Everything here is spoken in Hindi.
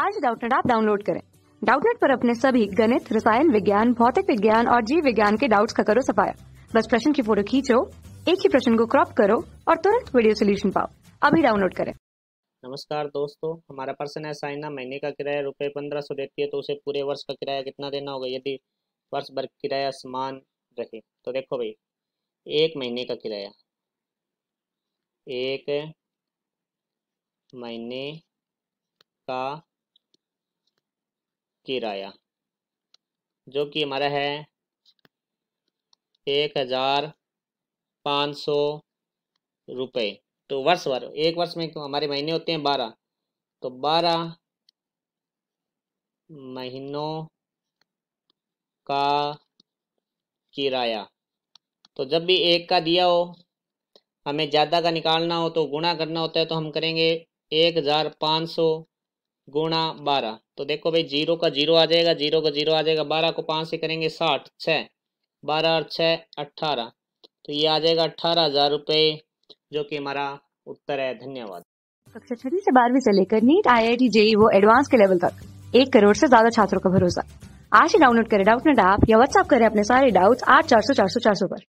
आज डाउटनेट आप डाउनलोड करें डाउटनेट पर अपने सभी गणित रसायन विज्ञान भौतिक विज्ञान और जीव विज्ञान के डाउट्स का करो सफाया बस प्रश्न की फोटो खींचो एक ही प्रश्न को क्रॉप करो और तुरंत वीडियो सोल्यूशन पाओ अभी डाउनलोड करें नमस्कार दोस्तों हमारा प्रश्न है साइना महीने का किराया रुपए पंद्रह सौ देती है तो उसे पूरे वर्ष का किराया कितना देना होगा यदि वर्ष भर किराया समान रहे तो देखो भाई एक महीने का किराया एक महीने का किराया जो कि हमारा है एक हज़ार पाँच सौ रुपये तो वर्ष भर एक वर्ष में तो हमारे महीने होते हैं बारह तो बारह महीनों का किराया तो जब भी एक का दिया हो हमें ज़्यादा का निकालना हो तो गुणा करना होता है तो हम करेंगे एक हज़ार पाँच सौ गुणा बारह तो देखो भाई जीरो का जीरो आ जाएगा जीरो का जीरो आ जाएगा बारह को पाँच से करेंगे साठ छः बारह और छः अट्ठारह तो ये आ जाएगा अट्ठारह हजार रुपये जो कि हमारा उत्तर है धन्यवाद कक्षा छठी से बारहवीं से लेकर NEET I I T JEE वो एडवांस के लेवल तक एक करोड़ से ज्यादा छात्रों का भरोसा आज ही डाउनलोड करें डाउट नेट ऐप या व्हाट्सअप करें अपने सारे डाउट्स आठ चार सौ चार सौ चार सौ पर